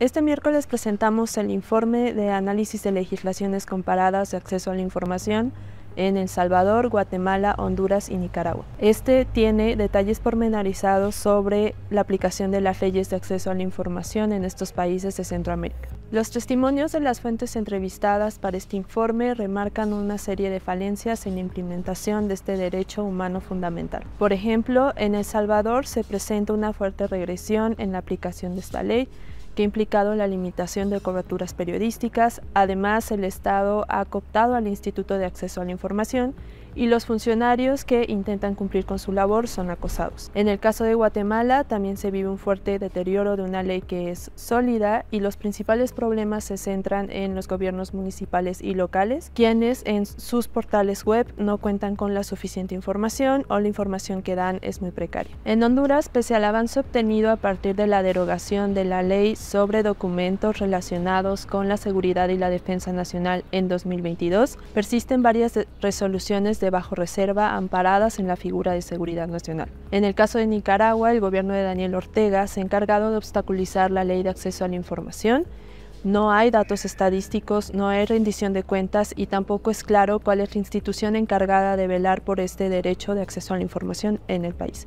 Este miércoles presentamos el informe de análisis de legislaciones comparadas de acceso a la información en El Salvador, Guatemala, Honduras y Nicaragua. Este tiene detalles pormenorizados sobre la aplicación de las leyes de acceso a la información en estos países de Centroamérica. Los testimonios de las fuentes entrevistadas para este informe remarcan una serie de falencias en la implementación de este derecho humano fundamental. Por ejemplo, en El Salvador se presenta una fuerte regresión en la aplicación de esta ley, que ha implicado la limitación de coberturas periodísticas. Además, el Estado ha cooptado al Instituto de Acceso a la Información y los funcionarios que intentan cumplir con su labor son acosados. En el caso de Guatemala también se vive un fuerte deterioro de una ley que es sólida y los principales problemas se centran en los gobiernos municipales y locales, quienes en sus portales web no cuentan con la suficiente información o la información que dan es muy precaria. En Honduras, pese al avance obtenido a partir de la derogación de la ley sobre documentos relacionados con la seguridad y la defensa nacional en 2022, persisten varias resoluciones de bajo reserva amparadas en la figura de seguridad nacional. En el caso de Nicaragua, el gobierno de Daniel Ortega se ha encargado de obstaculizar la ley de acceso a la información no hay datos estadísticos, no hay rendición de cuentas y tampoco es claro cuál es la institución encargada de velar por este derecho de acceso a la información en el país.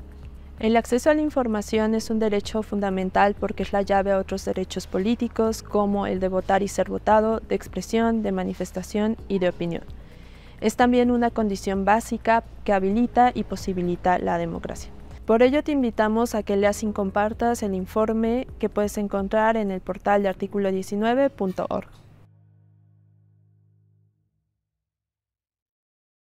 El acceso a la información es un derecho fundamental porque es la llave a otros derechos políticos como el de votar y ser votado, de expresión, de manifestación y de opinión. Es también una condición básica que habilita y posibilita la democracia. Por ello te invitamos a que leas y compartas el informe que puedes encontrar en el portal de artículo19.org.